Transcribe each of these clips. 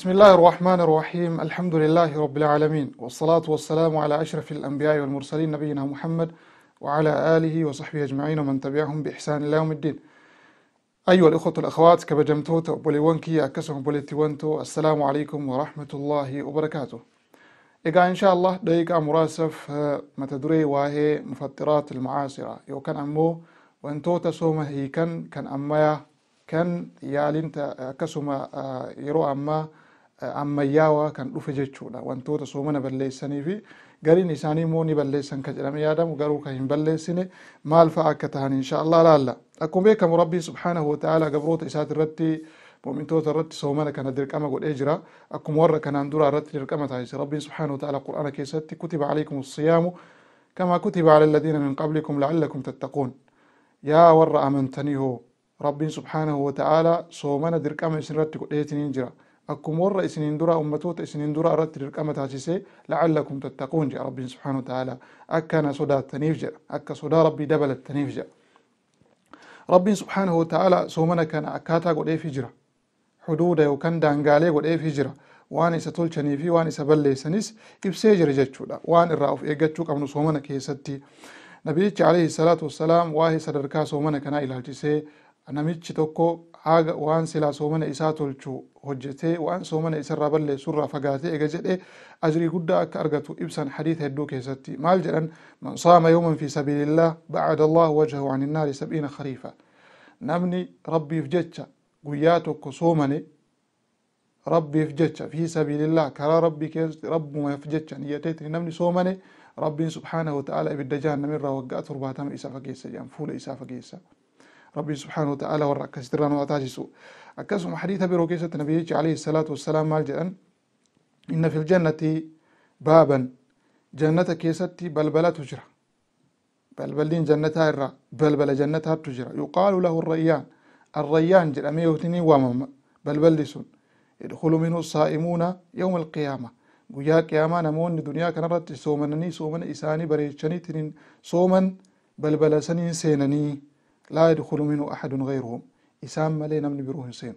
بسم الله الرحمن الرحيم الحمد لله رب العالمين والصلاة والسلام على أشرف الأنبياء والمرسلين نبينا محمد وعلى آله وصحبه أجمعين ومن تبعهم بإحسان الله يوم الدين أيها الأخوة والأخوات كبجمتو بوليونكي أكسهم ونتو السلام عليكم ورحمة الله وبركاته إيقا إن شاء الله دقيقة مراسف متدري واهي مفطرات المعاصرة يو كان أمو وانتو تسومه هي كان كان أمايا كان يالين أكسهم يرو أما ammayyaawaa kan dhufe jechuudha wantoota soomana balleessanii fi gariin isaanii immoo ni balleessan ka jedhame yaadamu garuu kan hin balleessine maal fa'a akka ta'an insha Allah laalla akkuma beekamu rabbiin subhaanahu wa ta'ala gabroota isaati irratti mu'mintoota irratti soomana kana dirqama godhee jira akkuma warra kanaan duraa irratti dirqama taasise rabbiin subhaanahu wa ta'ala qur'aana keessatti kutiba alaykum siyaamu كما كتب على الذين من قبلكم لعلكم تتقون يا ور أمنتني هو ربي سبحانه وتعالى صومنا دركم سنرتك ليتنين جرا akkuma warra isiniin dura ummatoota isiniin dura irratti dirqama taasise lacallakum tattaquun jedha rabbiin subxaanahu ta'aalaa akkana sodaattaniif jedha akka sodaa rabbii dabalattaniif jedha rabbiin subxaanahu ta'aalaa soomana kana akkaataa godheefi jira xuduuda yookaan daangaalee godheefi jira waan isa tolchanii fi waan isa balleessanis ibsee jira jechuudha waan irraa of eeggachuu qabnu soomana keessatti nabiyyichi alayhi salaatu wassalaam waa'ee sadarkaa soomana kanaa ilaalchisee namichi tokko حاجة وان سلا سومنا إساتل شو هجته وان سومنا إسر ربل سر فقاته إجا جده أجري قد أكارغتو إبسان حديث هدو كيساتي مال جلن من صام يوما في سبيل الله بعد الله وجهه عن النار سبعين خريفة نمني ربي في جتشا قياتك سومني ربي في جتشا في سبيل الله كرا ربي كيس رب ما في جتشا نمني سومني ربي سبحانه وتعالى إبدا جان نمير روقات رباتام إسافة كيسا جان فول إسافة كيسا ربي سبحانه وتعالى ورا سترانو اتاجسو أكسم حديث بروكيسة نبيه عليه الصلاة والسلام مال جأن إن في الجنة بابا جنة كيستي بلبلة تجرى بلبلين جنة الرا بلبل جنة تجرى يقال له الريان الريان جرمي يوتني ومم بلبل سن يدخل منه الصائمون يوم القيامة قيا قيامة نمون الدنيا كنرت سومنني سومن إساني بريشني تنين سومن بلبل سنين سينني لا يدخل منه أحد غيرهم إسان ملي نمني بروه سين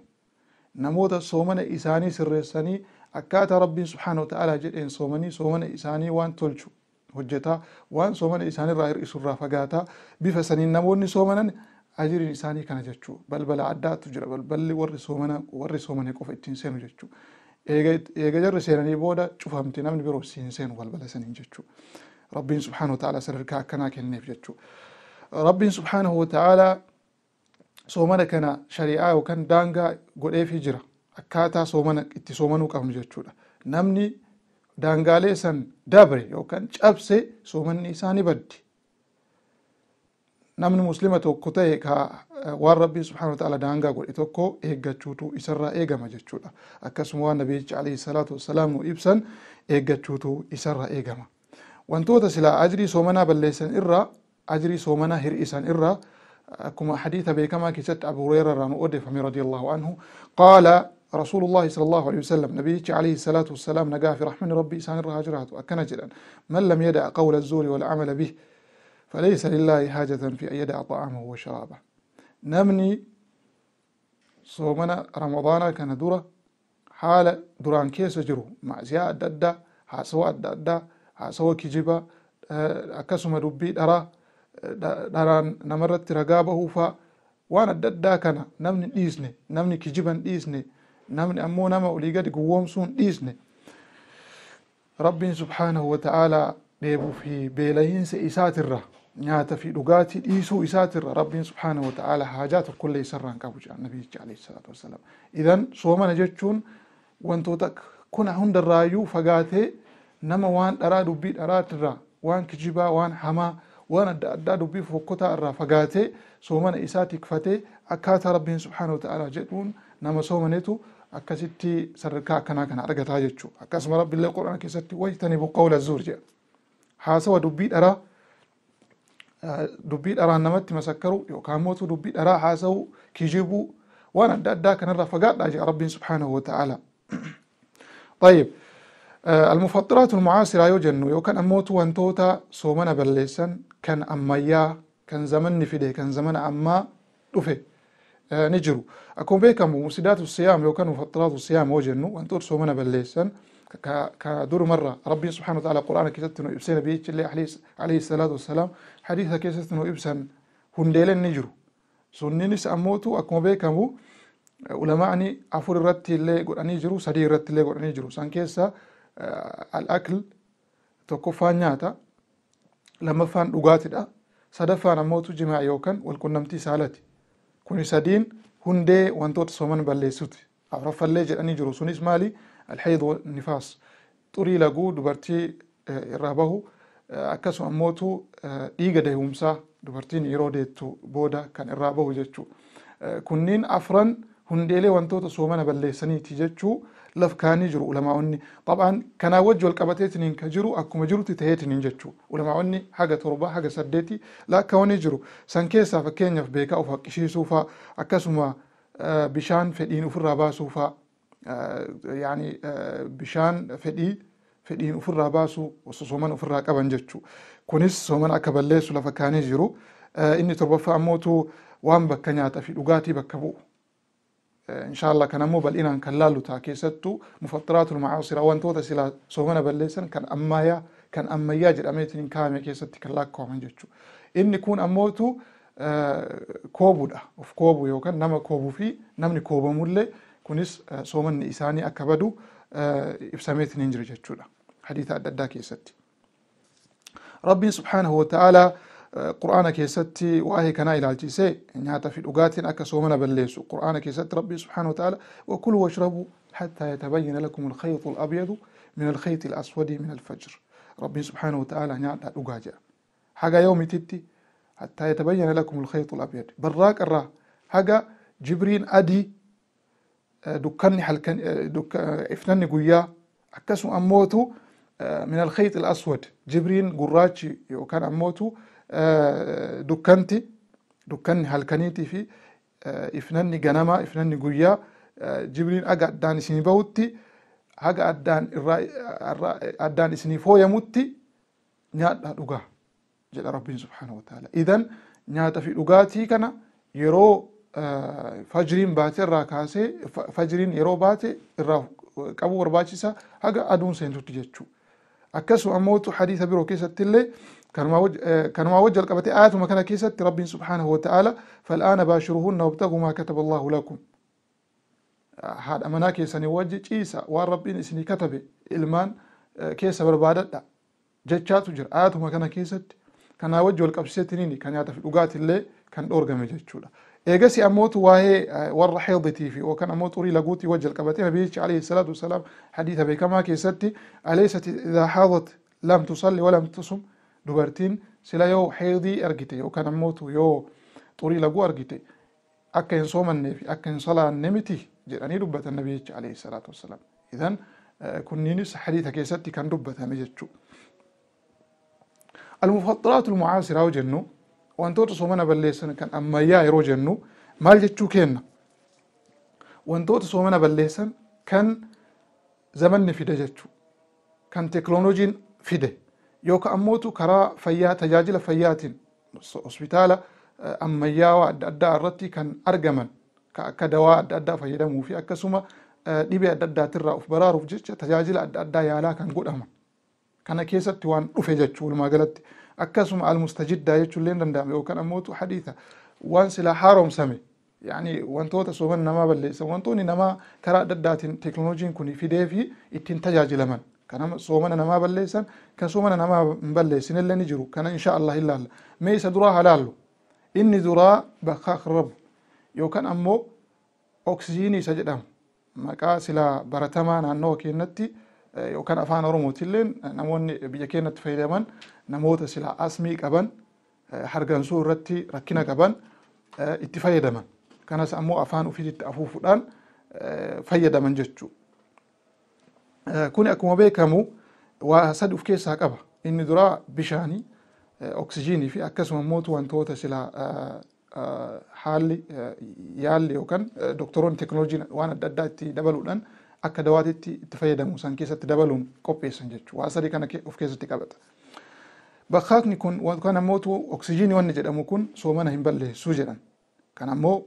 نموت صومنا إساني سرساني أكات ربي سبحانه وتعالى جدين صومني صومنا إساني وان تلشو hojjetaa waan soomana isaanii irraa hir'isurraa fagaataa bifa saniin namoonni soomanan ajiriin isaanii kana jechuu balbala addaatu jira balballi warri soomana warri soomane qofa ittiin seenu jechuu eega jarri seenanii booda cufamti namni biroo siin seenu balbala saniin jechuu rabbiin subhaanahu ta'ala sadarkaa akkanaa kenneef jechuu rabbiin subhaanahu wata'aalaa soomana kana shari'aa yookaan daangaa godheefii jira akkaataa soomana itti soomanuu qabnu jechuudha namni daangaalee san dabre yookaan cabse soomanni isaa ni baddi namni muslima tokko ta'e eh, waan rabbiin subhaanahu wataala daangaa godhe tokko eeggachuutu isarraa eegama jechuudha akkasuma waan nabiyichi alayhi salaatu wassalaam nu ibsan eeggachuutu isarraa eegama wantoota silaa ajrii soomanaa balleessan irraa ajrii soomanaa hir'isan irraa akkuma كما beekamaa keessatti abu hureera irraa nu رضي الله عنه قال رسول الله صلى الله عليه وسلم نبيك عليه الصلاة والسلام نقا في رحمن ربي إسان الرهاجرات وأكنا جدا من لم يدع قول الزور والعمل به فليس لله حاجة في أن يدع طعامه وشرابه نمني صومنا رمضان كان دورة حال دران كيس جرو مع زياء الددة حاسوا ها حاسوا كجبة أه، أكسم دبي دراه dharaan namarratti ragaa bahuufaa waan adda addaa kana namni dhiisne namni kijiban dhiisne namni ammoo nama olii gadi gowwoomsuun dhiisne rabbiin subhaanahu wata'aalaa dheebuu fi beelayiinsa isaatirra nyaata fi dhugaatii dhiisuu isaatirra rabbiin subhaanahu wata'aalaa haajaa tokkollee isarraan qabu jedha nabiyicha alayhi salaatu wassalaam idan soomana jechuun wantoota kuna hundarraayyuu fagaatee nama waan dharaa dubbii dharaatirraa waan kijibaa waan hamaa waan adda addaa dubbiif hokkotaa irraa fagaatee soomana isaa tikfatee akkaataa rabbiin subhaanahu ta'ala jedhuun nama soomaneetu akkasitti sadarkaa akkanaa kana argataa jechuudha akkasuma rabbiillee quraana keessatti wajtanii buqqa'uula zuur jedha haasawa dubbii dharaa dubbii dharaan namatti masakkaru yookaan mootu dubbii dharaa haasa'u kijibuu waan adda addaa kanarraa fagaadhaa jedha rabbiin subhaanahu ta'ala. طيب المفطرات المعاصرة يوجن يوكان أموت وانتوتا سومنا بلسان كان ammayyaa kan zamanni fide كان zamana ammaa dhufe ni jiru akkuma beekamu mufsidaatu siyaam yookaan mufattiraatu siyaam yoo jennu wantoota soomana balleessan كدور مرة ربي سبحانه وتعالى قرآن كتبتنا إبسان بيتش اللي عليه الصلاة والسلام حديثة كتبتنا إبسان هنديل النجرو سنينس أموتو أكما بيكمو آه، علماءني أفور الرد اللي قرآني نجرو سدي الرد اللي قرآني نجرو سان كيسا آه، الأكل تكو فانياتا lamaffaan dhugaatidha sadaffaan ammootu jimaa yookaan walqunnamtii saalati kuni sadiin hundee wantoota soman balleessuti afraffallee jedhanii jiru sunis maali alhaydu nifaas xurii laguu dubartii eh, irraa bahu eh, akkasuma ammootu eh, dhiiga dahumsaa dubartiin yeroo deettu booda kan irraa bahu jechuudha kunniin afran hundeelee wantoota soomana balleessaniiti jechuu laf kaanii jiru ulamaa'onni xabaan kanaa wajji jiru akkuma jirutti ta'eetiniin jechuu ulamaa'onni haga torba haga saddeeti laakkaawanii jiru san keessaa fakkeenyaaf beekaa of fa'a akkasuma eh, bishaan fedhiin ofirraa baasuufaa eh, yaani eh, bishaan fedhii fedhiin ofirraa baasuu osoo sooman ofirraa qaban jechuu kunis sooman akka balleessu lafa kaanii jiru inni torbaffaa ammootu waan bakka nyaataa fi dhugaatii bakka bu'u insha Allah kan ammoo bal'inaan kan laallu taa keessattuu mufattiraatul macaasira wantoota silaa soomana balleessan kan ammayyaa kan ammayyaa jedhameetiin kaa'ame keessatti kan lakkaa'aman jechuudha. Inni kun ammootu koobuudha of koobuu yookaan nama koobuu fi namni koobamu koobamullee kunis soomanni isaanii akka badu ibsameetiin hin jiru jechuudha hadiisa adda addaa keessatti. Rabbiin subhaanahu wa ta'aalaa قرآن كيستي واهي كنا إلى الجيسة إن هذا في الأوقات أك سومنا بالليس قرآن كيست ربي سبحانه وتعالى وكلوا واشربوا حتى يتبين لكم الخيط الأبيض من الخيط الأسود من الفجر ربي سبحانه وتعالى إن هذا الأوقات حاجة يوم تتي حتى يتبين لكم الخيط الأبيض براك الرا حاجة جبرين أدي دكان حلكن دك افنن جويا أكسو أموتو من الخيط الأسود جبرين قراتي وكان أموتو Eh, dukkanti dukkanni halkaniitii fi eh, ifnanni ganamaa ifnanni guyyaa eh, jibriin haga addaan isinii bahutti haga addaan irraa addaan isinii fooyamutti nyaadhaa dhugaa jedha rabbiin subhaanahu wataala idan nyaata fi dhugaatii kana yeroo fajiriin baate irraa kaasee fajiriin yeroo baate irraa qabu barbaachisa haga aduun seentutti jechuu akkasuma ammootu hadiisa biroo keessatti illee آه، كان ما وجه القبة آيات وما كان كيست رب سبحانه وتعالى فالآن باشروهن وابتغوا ما كتب الله لكم حال أمنا كيساني وجه إيسا والرب إسني كتب إلمان آه، كيسا بربادة لا جتشات وجر آيات وما كان كيست كان وجه القبة ستنيني كان يعطف الأوقات اللي كان أورغا مجتشولا إيقاسي أموت واهي آه، والرحيل بتيفي وكان أموت أوري لقوتي وجه القبة عليه الصلاة والسلام حديثة بكما كيستي أليست إذا حاضت لم تصلي ولم تصم dubartiin sila yoo heedii argite yookaan ammoo yoo xurii laguu argite akka hin soomannee fi akka hin salaanne miti jedhanii dubbatan nabi jecha alayhi salaatu wassalaam. Idan kunniinis hadiisa keessatti kan dubbatame jechuudha. Al-mufaxxiraatu al-mucaasiraa jennu wantoota soomana balleessan kan ammayyaa yeroo jennu maal jechuu kenna? Wantoota soomana balleessan kan zamanni fide jechuudha. Kan teknooloojiin fide. yookaan ammootu karaa fayyaa tajaajila fayyaatiin hospitaala eh, ammayyaawaa adda addaa irratti kan argaman kan akka dawaa adda addaa fayyadamuu fi akkasuma eh, dhibee adda addaatirraa of baraaruuf jecha tajaajila adda addaa yaalaa kan godhaman kana keessatti waan dhufe jechuu walumaa galatti akkasuma almustajiddaa jechuun illee danda'ame yookaan ammootu hadiisa waan silaa haaromsame yaani wantoota sooman namaa balleessa wantoonni namaa karaa adda addaatiin teekinooloojiin kun fidee fi ittiin tajaajilaman kana soomana namaa balleessan kan soomana namaa hin balleessin illee ni jiru kana insha allah ilaalla mee isa duraa halaallu inni duraa bakka akrabu yookaan ammoo oksijiinii isa jedhamu maqaa silaa baratamaa naannoo keenyatti yookaan afaan oromootilleen namoonni biyya keenyatti fayyadaman namoota silaa asmii qaban hargansuu irratti rakkina qaban itti fayyadaman kanas ammoo afaan ofiisitti afuufuudhaan fayyadaman jechuudha. Eh, kun akkuma beekamu waa sadi of keessaa qaba inni duraa bishaanii eh, oksijiinii fi akkasuma immoo wantoota silaa eh, haalli yaalli yookaan doktoroonni teknooloojiin waan adda addaa itti dabaluudhaan akka dawaatitti itti fayyadamu san keessatti dabaluun qopheessan jechuudha. Waa sadii kana of keessatti qabata. Bakkaakni kun kan ammoo oksijiinii wanni jedhamu kun soomana hin balleessuu jedhan. Kan ammoo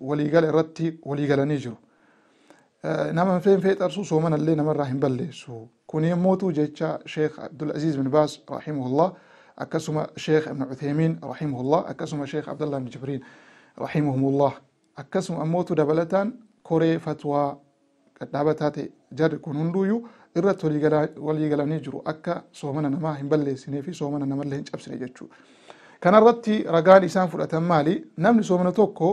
walii gala irratti walii galanii jiru. نعم فين فيت أرسو سو من اللي نمر راح نبلي سو كوني موتو جيتشا شيخ عبد العزيز بن باز رحمه الله أكسما شيخ ابن عثيمين رحمه الله أكسما شيخ عبد الله بن جبرين رحمهم الله أكسما موتو دبلتان كوري فتوى دابتاتي جر كونون دويو إرات ولي غلا نجرو أكا سو من نما هنبلي سنيفي سو من نمر لهنش أبسني جيتشو كان رتي رقال إسان فرأة مالي نمني سو من توكو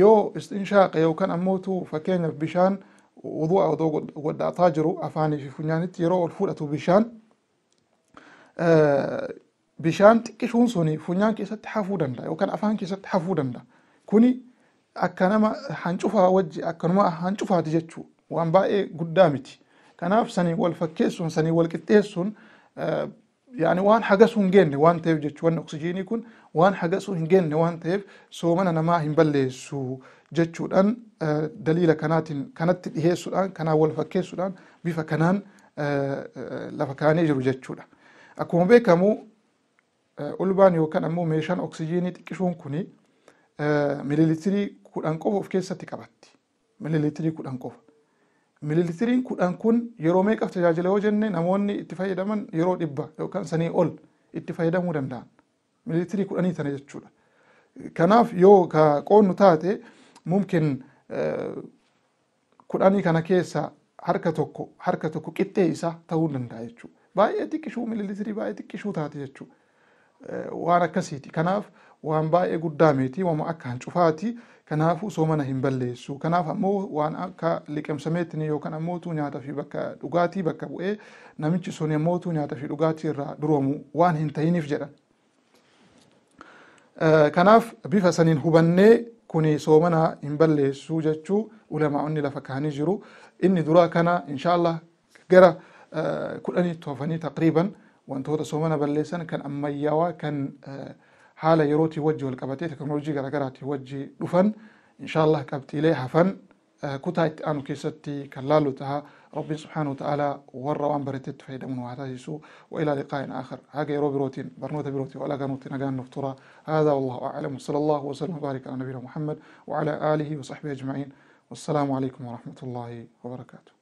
يو استنشاق يو كان أموتو فكين بشان بشان wudu'a otoo godhaataa jiru afaanii fi funyaanitti yeroo ol fudhatu bishaan bishaan xiqqishuun suni funyaan keessatti hafuu danda'a yookaan afaan keessatti hafuu danda'a kuni akka nama hancufaa wajji akkanuma hancufaati jechuu waan baay'ee guddaa miti kanaaf sanii wal fakkeessuun sanii wal qixxeessuun yaani waan hagas hin geenne waan ta'eef jechuu oksijiinii kun waan haqasuu hin geenne waan ta'eef soomana namaa hin balleessu jechuudhaan eh, daliila kanaatiin kanatti dhiheessuudhaan kanaan wal fakkeessuudhaan bifa kanaan eh, eh, lafa kaanee jiru jechuudha. Akkuma beekamu ulbaan yookaan ammoo meeshaan oksijiinii xiqqishuun kuni miliilitirii kudhaan qofa of keessatti qabatti. Miliilitirii kudhaan qofa. Miliilitiriin kudhaan kun yeroo meeqaaf tajaajila yoo jenne namoonni itti fayyadaman yeroo dhibba yookaan sanii ol itti fayyadamuu danda'an. miliitirii kudhanii tana jechuudha. Kanaaf yoo ka qoonnu taate mumkin eh, kudhanii kana keessa harka tokko harka tokko qixxee isaa ta'uu danda'a jechuudha. Baay'ee xiqqishuu miliitirii baay'ee xiqqishuu taate jechuudha. Eh, waan akkasiiti. Kanaaf waan baay'ee guddaa miti waan akka hancufaati. Kanaafuu soo mana hin balleessu. Kanaaf ammoo waan akka liqimsameetti yookaan ammoo utuu nyaataa fi bakka dhugaatii bakka bu'ee namichi sun ammoo utuu fi dhugaatii irraa duroomu waan hin ta'iniif jedhan. kanaaf bifa saniin hubannee kuni soomanaa hin balleessuu jechuu ulamaa'onni lafa kaanii jiru inni duraa kana insha allah gara kudhanii toofanii taqriiban wantoota soomana balleessan kan ammayyaawaa kan haala yerootii wajji wal qabatee teknoolojii garaagaraatii wajji dhufan insha allah qabxiilee hafan kutaa itti aanu keessatti kan laalu tahaa ربي سبحانه وتعالى والروان برتت فايدة من وعتاجسو وإلى لقاء آخر هاجي روبي روتين برنوت بروتي ولا كانوتي نقان نفطرة هذا والله أعلم صلى الله وسلم وبارك على نبينا محمد وعلى آله وصحبه أجمعين والسلام عليكم ورحمة الله وبركاته